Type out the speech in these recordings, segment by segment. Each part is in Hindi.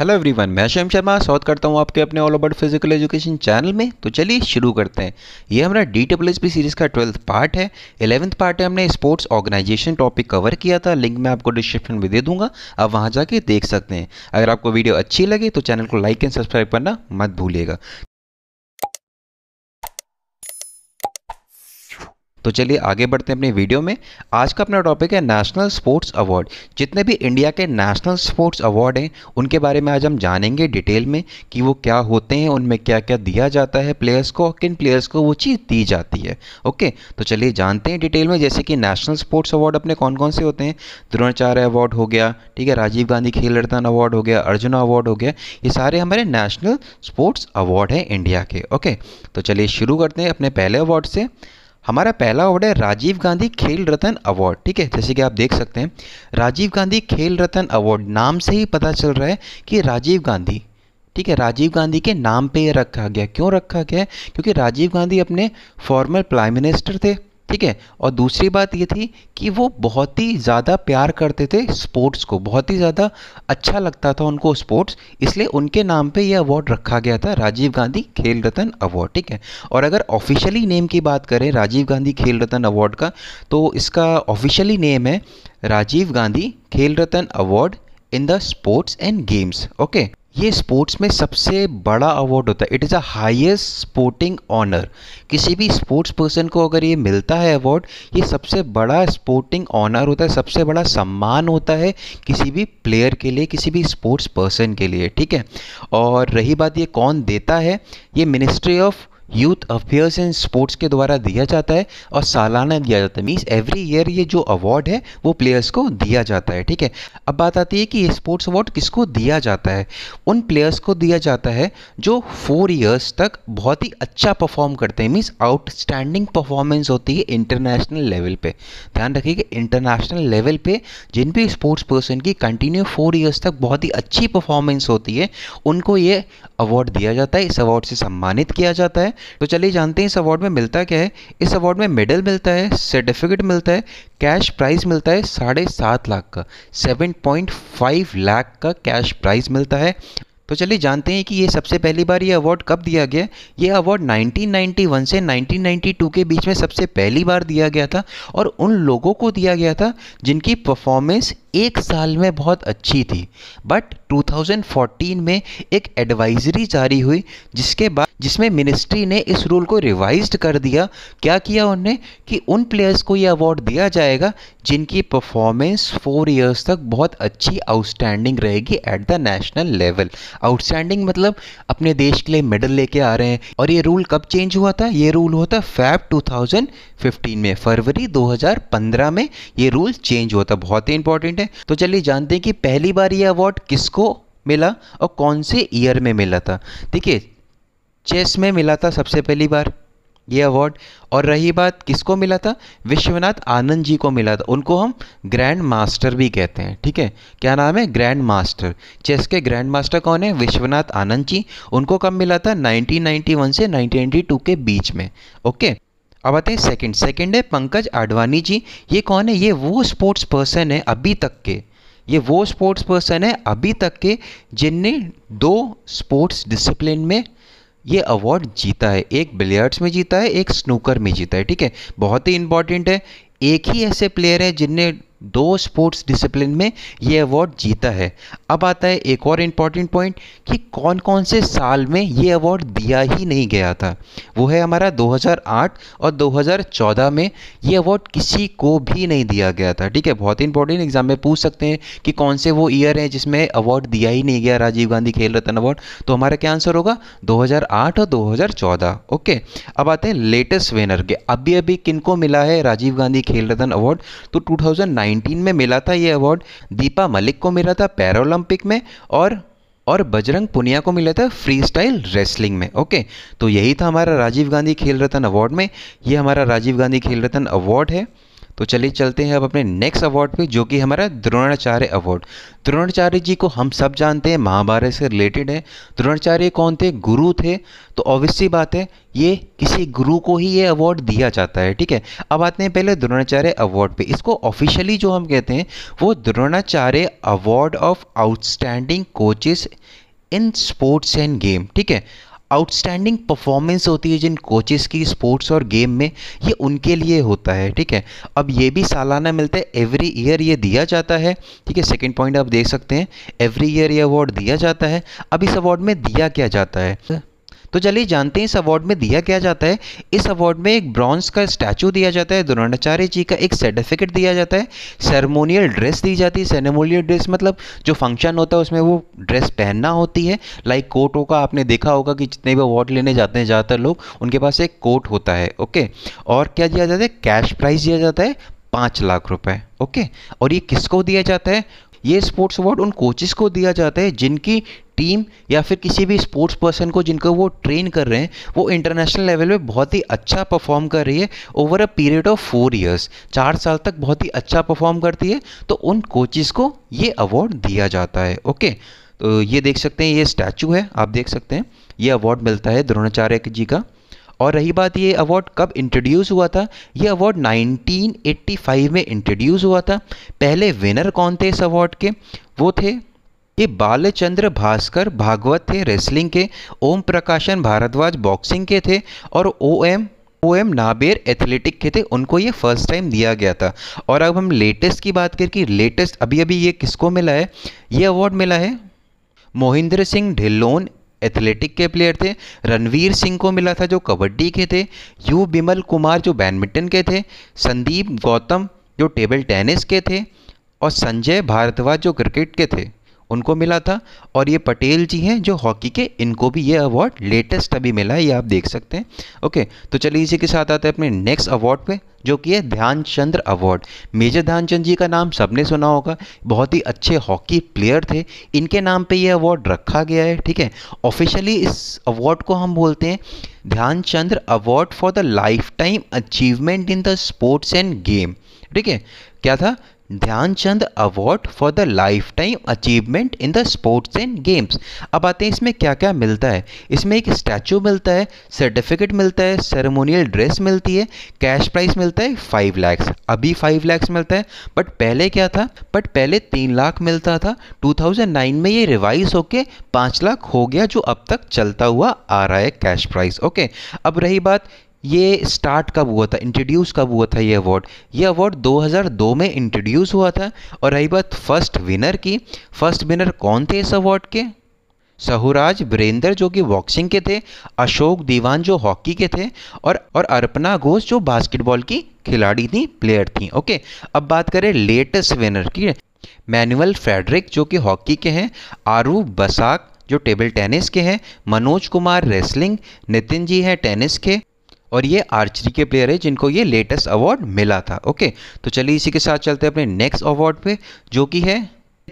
हेलो एवरीवन मैं शैम शर्मा स्वागत करता हूं आपके अपने all over physical education channel में तो चलिए शुरू करते हैं ये हमारा D W S P series का ट्वेल्थ पार्ट है एलेवंथ पार्ट है हमने स्पोर्ट्स ऑर्गेनाइजेशन टॉपिक कवर किया था लिंक मैं आपको डिस्क्रिप्शन में दे दूंगा आप वहां जाके देख सकते हैं अगर आपको वीडियो अच्छी लगे तो चैनल को लाइक एंड सब्सक्राइब करना मत भूलिएगा तो चलिए आगे बढ़ते हैं अपने वीडियो में आज का अपना टॉपिक है नेशनल स्पोर्ट्स अवार्ड जितने भी इंडिया के नेशनल स्पोर्ट्स अवार्ड हैं उनके बारे में आज हम जानेंगे डिटेल में कि वो क्या होते हैं उनमें क्या क्या दिया जाता है प्लेयर्स को और किन प्लेयर्स को वो चीज़ दी जाती है ओके तो चलिए जानते हैं डिटेल में जैसे कि नेशनल स्पोर्ट्स अवार्ड अपने कौन कौन से होते हैं द्रोणाचार्य अवार्ड हो गया ठीक है राजीव गांधी खेल रत्न अवार्ड हो गया अर्जुन अवार्ड हो गया ये सारे हमारे नेशनल स्पोर्ट्स अवार्ड हैं इंडिया के ओके तो चलिए शुरू करते हैं अपने पहले अवार्ड से हमारा पहला अवार्ड है राजीव गांधी खेल रत्न अवार्ड ठीक है जैसे कि आप देख सकते हैं राजीव गांधी खेल रत्न अवार्ड नाम से ही पता चल रहा है कि राजीव गांधी ठीक है राजीव गांधी के नाम पे ये रखा गया क्यों रखा गया क्योंकि राजीव गांधी अपने फॉर्मर प्राइम मिनिस्टर थे ठीक है और दूसरी बात ये थी कि वो बहुत ही ज़्यादा प्यार करते थे स्पोर्ट्स को बहुत ही ज़्यादा अच्छा लगता था उनको स्पोर्ट्स इसलिए उनके नाम पे ये अवार्ड रखा गया था राजीव गांधी खेल रत्न अवार्ड ठीक है और अगर ऑफिशियली नेम की बात करें राजीव गांधी खेल रत्न अवार्ड का तो इसका ऑफिशियली नेम है Rajiv Gandhi Khel Ratna award in the sports and games okay ये स्पोर्ट्स में सबसे बड़ा अवार्ड होता है it is a highest sporting honour किसी भी स्पोर्ट्स पर्सन को अगर ये मिलता है अवार्ड ये सबसे बड़ा स्पोर्टिंग ऑनर होता है सबसे बड़ा सम्मान होता है किसी भी प्लेयर के लिए किसी भी स्पोर्ट्स पर्सन के लिए ठीक है और रही बात ये कौन देता है ये ministry of youth affairs and sports के द्वारा दिया जाता है और सालाना दिया जाता है मीन्स एवरी ईयर ये जो अवार्ड है वो प्लेयर्स को दिया जाता है ठीक है अब बात आती है कि ये स्पोर्ट्स अवार्ड किसको दिया जाता है उन प्लेयर्स को दिया जाता है जो फोर ईयर्स तक बहुत ही अच्छा परफॉर्म करते हैं मीन्स आउटस्टैंडिंग परफॉर्मेंस होती है इंटरनेशनल लेवल पे ध्यान रखिए कि इंटरनेशनल लेवल पे जिन भी स्पोर्ट्स पर्सन की कंटिन्यू फोर ईयर्स तक बहुत ही अच्छी परफॉर्मेंस होती है उनको ये अवार्ड दिया जाता है इस अवार्ड से सम्मानित किया जाता है तो चलिए जानते हैं इस अवार्ड में मिलता क्या है इस अवार्ड में मेडल मिलता है सर्टिफिकेट मिलता है कैश प्राइज मिलता है साढ़े सात लाख का सेवन पॉइंट फाइव लाख का कैश प्राइज मिलता है तो चलिए जानते हैं कि ये सबसे पहली बार ये अवार्ड कब दिया गया ये अवार्ड 1991 से 1992 के बीच में सबसे पहली बार दिया गया था और उन लोगों को दिया गया था जिनकी परफॉर्मेंस एक साल में बहुत अच्छी थी बट 2014 में एक एडवाइजरी जारी हुई जिसके बाद जिसमें मिनिस्ट्री ने इस रूल को रिवाइज कर दिया क्या किया उन्होंने कि उन प्लेयर्स को ये अवार्ड दिया जाएगा जिनकी परफॉर्मेंस फोर इयर्स तक बहुत अच्छी आउटस्टैंडिंग रहेगी at the national level outstanding मतलब अपने देश के लिए मेडल लेके आ रहे हैं और ये रूल कब चेंज हुआ था ये रूल हुआ था फैब 2015 में फरवरी 2015 में ये रूल चेंज हुआ था बहुत ही इंपॉर्टेंट इंपॉर्टेंट है तो चलिए जानते हैं कि पहली बार ये अवार्ड किसको मिला और कौन से ईयर में मिला था देखिए चेस में मिला था सबसे पहली बार ये अवार्ड और रही बात किसको मिला था विश्वनाथ आनंद जी को मिला था उनको हम ग्रैंड मास्टर भी कहते हैं ठीक है क्या नाम है ग्रैंड मास्टर चेस के ग्रैंड मास्टर कौन है विश्वनाथ आनंद जी उनको कब मिला था 1991 से 1992 के बीच में ओके अब आते हैं सेकंड सेकंड है पंकज आडवाणी जी ये कौन है ये वो स्पोर्ट्स पर्सन है अभी तक के ये वो स्पोर्ट्स पर्सन है अभी तक के जिनने दो स्पोर्ट्स डिसिप्लिन में ये अवार्ड जीता है एक बिलियर्ड्स में जीता है एक स्नूकर में जीता है ठीक है बहुत ही इंपॉर्टेंट है एक ही ऐसे प्लेयर है जिनने दो स्पोर्ट्स डिसिप्लिन में ये अवार्ड जीता है अब आता है एक और इम्पॉर्टेंट पॉइंट कि कौन कौन से साल में ये अवार्ड दिया ही नहीं गया था वो है हमारा 2008 और 2014 में ये अवार्ड किसी को भी नहीं दिया गया था ठीक है बहुत ही इंपॉर्टेंट एग्जाम में पूछ सकते हैं कि कौन से वो ईयर हैं जिसमें अवार्ड दिया ही नहीं गया राजीव गांधी खेल रत्न अवार्ड तो हमारा क्या आंसर होगा दो और दो ओके अब आते हैं लेटेस्ट विनर के अभी अभी किन मिला है राजीव गांधी खेल रत्न अवार्ड तो टू 2019 में मिला था ये अवार्ड दीपा मलिक को मिला था पैरालंपिक में और और बजरंग पुनिया को मिला था फ्री स्टाइल रेसलिंग में ओके तो यही था हमारा राजीव गांधी खेल रत्न अवार्ड में ये हमारा राजीव गांधी खेल रत्न अवार्ड है तो चलिए चलते हैं अब अपने नेक्स्ट अवार्ड पे जो कि हमारा द्रोणाचार्य अवार्ड द्रोणाचार्य जी को हम सब जानते हैं महाभारत से रिलेटेड है द्रोणाचार्य कौन थे गुरु थे तो ऑब्वियसली बात है ये किसी गुरु को ही ये अवार्ड दिया जाता है ठीक है अब आते हैं पहले द्रोणाचार्य अवार्ड पे इसको ऑफिशियली जो हम कहते हैं वो Dronacharya award of outstanding coaches in sports and game ठीक है आउटस्टैंडिंग परफॉर्मेंस होती है जिन कोचेस की स्पोर्ट्स और गेम में ये उनके लिए होता है ठीक है अब ये भी सालाना मिलता है एवरी ईयर ये दिया जाता है ठीक है सेकेंड पॉइंट आप देख सकते हैं एवरी ईयर ये अवार्ड दिया जाता है अब इस अवार्ड में दिया क्या जाता है तो चलिए जानते हैं इस अवार्ड में दिया क्या जाता है इस अवार्ड में एक ब्रॉन्ज का स्टैचू दिया जाता है द्रोणाचार्य जी का एक सर्टिफिकेट दिया जाता है सेरेमोनियल ड्रेस दी जाती है सेरेमोनियल ड्रेस मतलब जो फंक्शन होता है उसमें वो ड्रेस पहनना होती है लाइक कोट होगा आपने देखा होगा कि जितने भी अवार्ड लेने जाते हैं ज़्यादातर लोग उनके पास एक कोट होता है ओके और क्या दिया जाता है कैश प्राइज़ दिया जाता है पाँच लाख रुपए ओके और ये किसको दिया जाता है ये स्पोर्ट्स अवार्ड उन कोचेस को दिया जाता है जिनकी टीम या फिर किसी भी स्पोर्ट्स पर्सन को जिनको वो ट्रेन कर रहे हैं वो इंटरनेशनल लेवल पे बहुत ही अच्छा परफॉर्म कर रही है over a period of four years चार साल तक बहुत ही अच्छा परफॉर्म करती है तो उन कोचेस को ये अवार्ड दिया जाता है ओके तो ये देख सकते हैं ये स्टैचू है आप देख सकते हैं ये अवार्ड मिलता है द्रोणाचार्य जी का और रही बात ये अवार्ड कब इंट्रोड्यूस हुआ था ये अवार्ड 1985 में इंट्रोड्यूस हुआ था पहले विनर कौन थे इस अवार्ड के वो थे ये बालचंद्र भास्कर भागवत थे रेसलिंग के ओम प्रकाशन भारद्वाज बॉक्सिंग के थे और O M O M Nambiar athletic के थे उनको ये फर्स्ट टाइम दिया गया था और अब हम लेटेस्ट की बात करके लेटेस्ट अभी अभी ये किसको मिला है ये अवार्ड मिला है मोहिंद्र सिंह ढिल्लोन एथलेटिक के प्लेयर थे रणवीर सिंह को मिला था जो कबड्डी के थे यू बिमल कुमार जो बैडमिंटन के थे संदीप गौतम जो टेबल टेनिस के थे और संजय भारद्वाज जो क्रिकेट के थे उनको मिला था और ये पटेल जी हैं जो हॉकी के इनको भी ये अवार्ड लेटेस्ट अभी मिला है ये आप देख सकते हैं ओके तो चलिए इसी के साथ आते हैं अपने नेक्स्ट अवार्ड पे जो कि है ध्यानचंद्र अवार्ड मेजर ध्यानचंद जी का नाम सबने सुना होगा बहुत ही अच्छे हॉकी प्लेयर थे इनके नाम पे ये अवार्ड रखा गया है ठीक है ऑफिशियली इस अवार्ड को हम बोलते हैं Dhyanchand award for the lifetime achievement in the sports and game ठीक है क्या था Dhyanchand award for the lifetime achievement in the sports and games अब आते हैं इसमें क्या क्या मिलता है इसमें एक स्टैचू मिलता है सर्टिफिकेट मिलता है सेरेमोनियल ड्रेस मिलती है कैश प्राइस मिलता है फाइव लैक्स अभी फाइव लैक्स मिलता है बट पहले क्या था बट पहले तीन लाख मिलता था 2009 में ये रिवाइज होके पाँच लाख हो गया जो अब तक चलता हुआ आ रहा है कैश प्राइस ओके अब रही बात ये स्टार्ट कब हुआ था इंट्रोड्यूस कब हुआ था ये अवार्ड ये अवार्ड 2002 में इंट्रोड्यूस हुआ था और रही बात फर्स्ट विनर की फर्स्ट विनर कौन थे इस अवार्ड के सहुराज बीरेंद्र जो कि बॉक्सिंग के थे अशोक दीवान जो हॉकी के थे और और अर्पना घोष जो बास्केटबॉल की खिलाड़ी थी प्लेयर थी ओके अब बात करें लेटेस्ट विनर की मैनुअल फेडरिक जो कि हॉकी के हैं आरू बसाक जो टेबल टेनिस के हैं मनोज कुमार रेसलिंग नितिन जी हैं टेनिस के और ये आर्चरी के प्लेयर है जिनको ये लेटेस्ट अवार्ड मिला था ओके तो चलिए इसी के साथ चलते हैं अपने नेक्स्ट अवार्ड पे जो कि है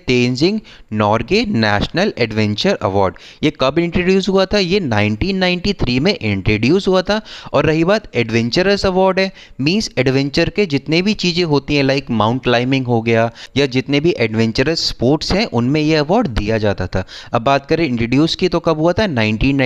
Tenzing Norgay national adventure award ये कब इंट्रोड्यूस हुआ था ये 1993 में इंट्रोड्यूस हुआ था और रही बात एडवेंचरस अवार्ड है मीन्स एडवेंचर के जितने भी चीज़ें होती हैं लाइक माउंट क्लाइंबिंग हो गया या जितने भी एडवेंचरस स्पोर्ट्स हैं उनमें ये अवार्ड दिया जाता था अब बात करें इंट्रोड्यूस की तो कब हुआ था नाइनटीन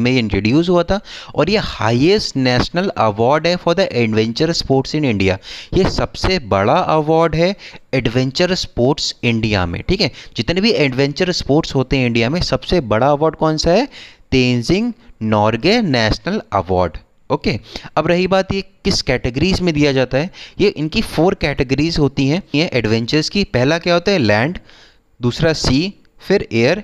में इंट्रोड्यूस हुआ था और ये हाइएस्ट नेशनल अवार्ड है for the adventure sports in India ये सबसे बड़ा अवार्ड है एडवेंचर स्पोर्ट्स इंडिया में ठीक है जितने भी एडवेंचर स्पोर्ट्स होते हैं इंडिया में सबसे बड़ा अवार्ड कौन सा है Tenzing Norgay national award okay okay. अब रही बात ये किस कैटेगरीज में दिया जाता है ये इनकी फोर कैटेगरीज होती हैं ये एडवेंचर्स की पहला क्या होता है लैंड दूसरा सी फिर एयर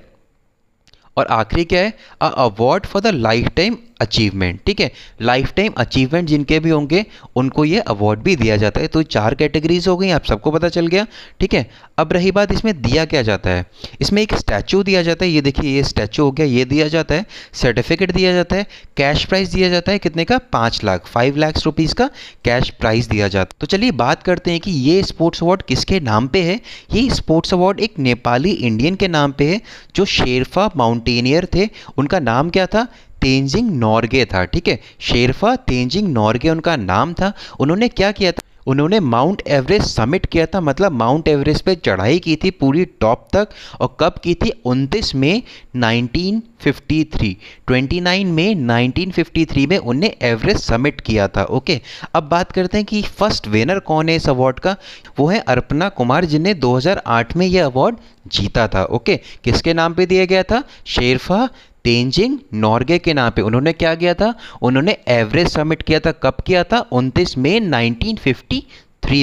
और आखिरी क्या है uh award for the lifetime achievement ठीक है लाइफ टाइम अचीवमेंट जिनके भी होंगे उनको ये अवार्ड भी दिया जाता है तो चार कैटेगरीज हो गई आप सबको पता चल गया ठीक है अब रही बात इसमें दिया क्या जाता है इसमें एक स्टैचू दिया जाता है ये देखिए ये स्टैचू हो गया ये दिया जाता है सर्टिफिकेट दिया जाता है कैश प्राइज दिया जाता है कितने का पाँच लाख फाइव लाख रुपीज़ का कैश प्राइज दिया जाता है तो चलिए बात करते हैं कि ये स्पोर्ट्स अवार्ड किसके नाम पर है ये स्पोर्ट्स अवार्ड एक नेपाली इंडियन के नाम पर है जो शेरफा माउंट माउंटेनियर थे उनका नाम क्या था तेंजिंग नॉर्गे था ठीक है शेरफा तेंजिंग नॉर्गे उनका नाम था उन्होंने क्या किया था उन्होंने माउंट एवरेस्ट समिट किया था मतलब माउंट एवरेस्ट पे चढ़ाई की थी पूरी टॉप तक और कब की थी 29 मई 1953 29 मई 1953 में उन्हें एवरेस्ट समिट किया था ओके अब बात करते हैं कि फर्स्ट विनर कौन है इस अवार्ड का वो है अर्पना कुमार जिन्हें 2008 में यह अवार्ड जीता था ओके किसके नाम पे दिया गया था शेरफा तेंजिंग नॉर्गे के नाम पे उन्होंने क्या किया था उन्होंने एवरेज सबमिट किया था कब किया था उनतीस मई नाइनटीन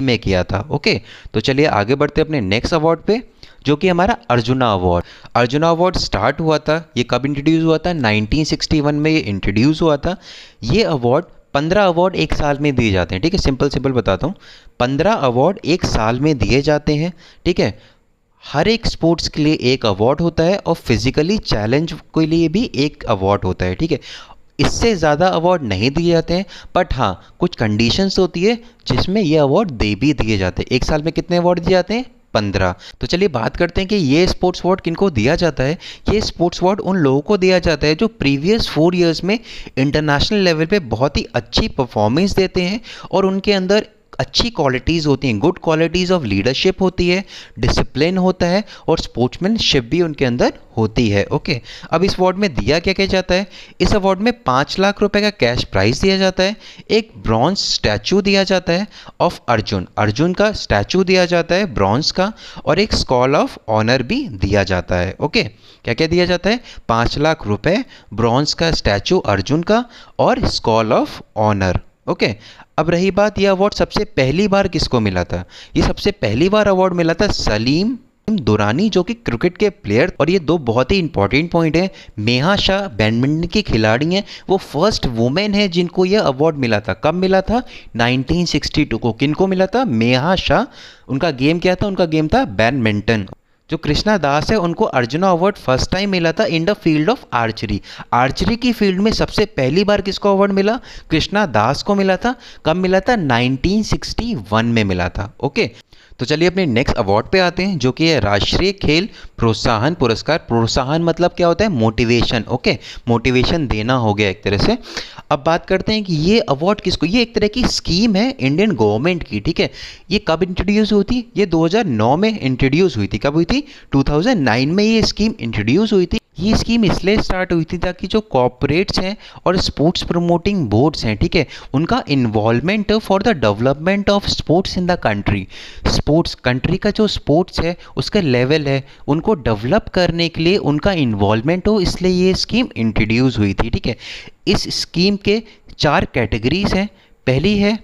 में किया था ओके तो चलिए आगे बढ़ते अपने नेक्स्ट अवार्ड पे जो कि हमारा Arjuna award Arjuna award start हुआ था ये कब इंट्रोड्यूस हुआ था 1961 में ये इंट्रोड्यूस हुआ था ये अवार्ड पंद्रह अवार्ड एक साल में दिए जाते हैं ठीक है सिंपल सिंपल बताता हूँ पंद्रह अवार्ड एक साल में दिए जाते हैं ठीक है हर एक स्पोर्ट्स के लिए एक अवार्ड होता है और फिजिकली चैलेंज के लिए भी एक अवार्ड होता है ठीक है इससे ज़्यादा अवार्ड नहीं दिए जाते हैं बट हाँ कुछ कंडीशंस होती है जिसमें ये अवार्ड दे भी दिए जाते हैं एक साल में कितने अवार्ड दिए जाते हैं पंद्रह तो चलिए बात करते हैं कि ये स्पोर्ट्स अवार्ड किनको दिया जाता है ये स्पोर्ट्स अवार्ड उन लोगों को दिया जाता है जो प्रीवियस फोर इयर्स में इंटरनेशनल लेवल पे बहुत ही अच्छी परफॉर्मेंस देते हैं और उनके अंदर अच्छी क्वालिटीज़ होती हैं गुड क्वालिटीज़ ऑफ लीडरशिप होती है डिसिप्लिन होता है और स्पोर्ट्समैनशिप भी उनके अंदर होती है ओके अब इस अवार्ड में दिया क्या क्या जाता है इस अवार्ड में पाँच लाख रुपए का कैश प्राइज दिया जाता है एक ब्रॉन्ज स्टैचू दिया जाता है ऑफ अर्जुन अर्जुन का स्टैचू दिया जाता है ब्रॉन्ज का और एक स्कॉल ऑफ ऑनर भी दिया जाता है ओके क्या क्या दिया जाता है पाँच लाख रुपए ब्रॉन्ज का स्टैचू अर्जुन का और स्कॉल ऑफ ऑनर ओके अब रही बात यह अवार्ड सबसे पहली बार किसको मिला था ये सबसे पहली बार अवार्ड मिला था सलीम दुरानी जो कि क्रिकेट के प्लेयर और ये दो बहुत ही इंपॉर्टेंट पॉइंट हैं मेहा शाह बैडमिंटन की खिलाड़ी हैं वो फर्स्ट वुमेन है जिनको यह अवार्ड मिला था कब मिला था 1962 को किनको मिला था मेहा शाह उनका गेम क्या था उनका गेम था बैडमिंटन जो कृष्णा दास है उनको अर्जुना अवार्ड फर्स्ट टाइम मिला था in the field of archery archery की फील्ड में सबसे पहली बार किसको अवार्ड मिला कृष्णा दास को मिला था कब मिला था 1961 में मिला था ओके तो चलिए अपने नेक्स्ट अवार्ड पे आते हैं जो कि है राष्ट्रीय खेल प्रोत्साहन पुरस्कार प्रोत्साहन मतलब क्या होता है मोटिवेशन ओके मोटिवेशन देना हो गया एक तरह से अब बात करते हैं कि ये अवार्ड किसको ये एक तरह की स्कीम है इंडियन गवर्नमेंट की ठीक है ये कब इंट्रोड्यूस हुई थी ये 2009 में इंट्रोड्यूस हुई थी कब हुई थी 2009 में ये स्कीम इंट्रोड्यूस हुई थी ये स्कीम इसलिए स्टार्ट हुई थी ताकि जो कॉपरेट्स हैं और स्पोर्ट्स प्रमोटिंग बोर्ड्स हैं ठीक है उनका involvement for the development of sports in the country sports country का जो स्पोर्ट्स है उसका लेवल है उनको डेवलप करने के लिए उनका इन्वॉल्वमेंट हो इसलिए ये स्कीम इंट्रोड्यूस हुई थी ठीक है इस स्कीम के चार कैटेगरीज हैं पहली है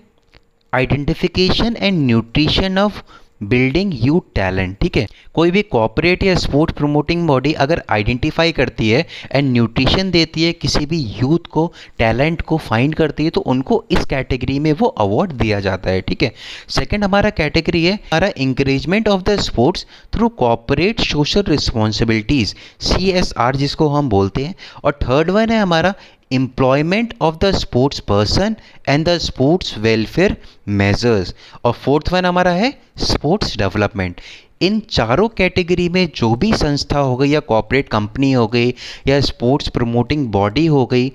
identification and nutrition of building you talent ठीक है कोई भी कॉपरेट या स्पोर्ट प्रमोटिंग बॉडी अगर आइडेंटिफाई करती है एंड न्यूट्रिशन देती है किसी भी यूथ को टैलेंट को फाइंड करती है तो उनको इस कैटेगरी में वो अवार्ड दिया जाता है ठीक है सेकेंड हमारा कैटेगरी है हमारा encouragement of the sports through corporate social responsibilities C जिसको हम बोलते हैं और थर्ड वन है हमारा employment of the sports person and the sports welfare measures और फोर्थ वन हमारा है sports development इन चारों कैटेगरी में जो भी संस्था हो गई या कॉपरेट कंपनी हो गई या स्पोर्ट्स प्रमोटिंग बॉडी हो गई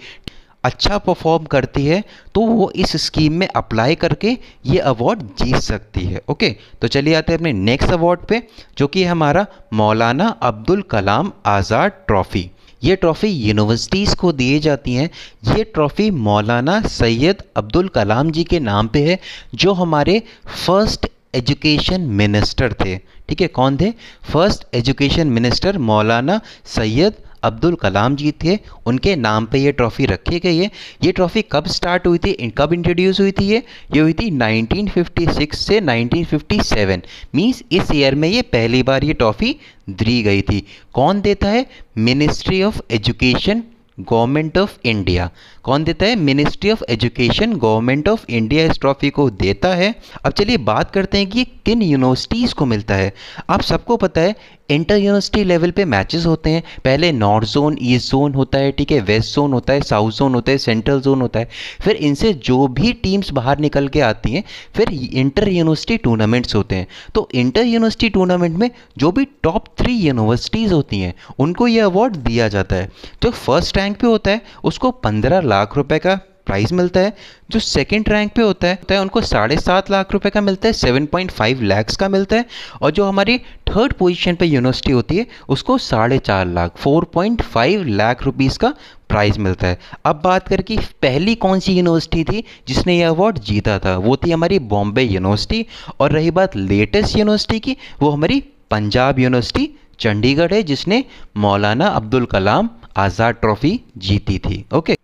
अच्छा परफॉर्म करती है तो वो इस स्कीम में अप्लाई करके ये अवार्ड जीत सकती है ओके तो चलिए आते हैं अपने नेक्स्ट अवार्ड पे जो कि हमारा मौलाना अब्दुल कलाम आज़ाद ट्रॉफ़ी ये ट्रॉफ़ी यूनिवर्सिटीज़ को दिए जाती हैं ये ट्रॉफ़ी मौलाना सैयद अब्दुल कलाम जी के नाम पे है जो हमारे फर्स्ट एजुकेशन मिनिस्टर थे ठीक है कौन थे फर्स्ट एजुकेशन मिनिस्टर मौलाना सैयद अब्दुल कलाम जी थे उनके नाम पे ये ट्रॉफ़ी रखी गई है ये ट्रॉफ़ी कब स्टार्ट हुई थी कब इंट्रोड्यूस हुई थी ये ये हुई थी 1956 से 1957 मींस इस ईयर में ये पहली बार ये ट्रॉफ़ी दी गई थी कौन देता है ministry of education government of India कौन देता है ministry of education government of India इस ट्रॉफी को देता है अब चलिए बात करते हैं कि किन यूनिवर्सिटीज़ को मिलता है आप सबको पता है इंटर यूनिवर्सिटी लेवल पे मैचेस होते हैं पहले नॉर्थ जोन ईस्ट जोन होता है ठीक है वेस्ट जोन होता है साउथ जोन होता है सेंट्रल जोन होता है फिर इनसे जो भी टीम्स बाहर निकल के आती हैं फिर इंटर यूनिवर्सिटी टूर्नामेंट्स होते हैं तो इंटर यूनिवर्सिटी टूर्नामेंट में जो भी टॉप थ्री यूनिवर्सिटीज़ होती हैं उनको ये अवार्ड दिया जाता है जो फर्स्ट रैंक पर होता है उसको पंद्रह लाख रुपये का प्राइज़ मिलता है जो सेकंड रैंक पे होता है तो उनको साढ़े सात लाख रुपए का मिलता है सेवन पॉइंट फाइव लैक्स का मिलता है और जो हमारी थर्ड पोजीशन पे यूनिवर्सिटी होती है उसको साढ़े चार lakh four point five lakh rupees का प्राइज़ मिलता है अब बात करें कि पहली कौन सी यूनिवर्सिटी थी जिसने यह अवार्ड जीता था वो थी हमारी बॉम्बे यूनिवर्सिटी और रही बात लेटेस्ट यूनिवर्सिटी की वो हमारी पंजाब यूनिवर्सिटी चंडीगढ़ है जिसने मौलाना अब्दुल कलाम आज़ाद ट्रॉफ़ी जीती थी ओके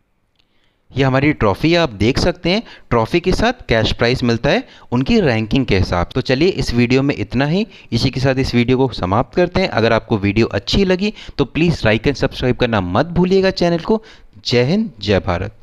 ये हमारी ट्रॉफ़ी आप देख सकते हैं ट्रॉफ़ी के साथ कैश प्राइस मिलता है उनकी रैंकिंग के हिसाब तो चलिए इस वीडियो में इतना ही इसी के साथ इस वीडियो को समाप्त करते हैं अगर आपको वीडियो अच्छी लगी तो प्लीज़ लाइक एंड सब्सक्राइब करना मत भूलिएगा चैनल को जय हिंद जय भारत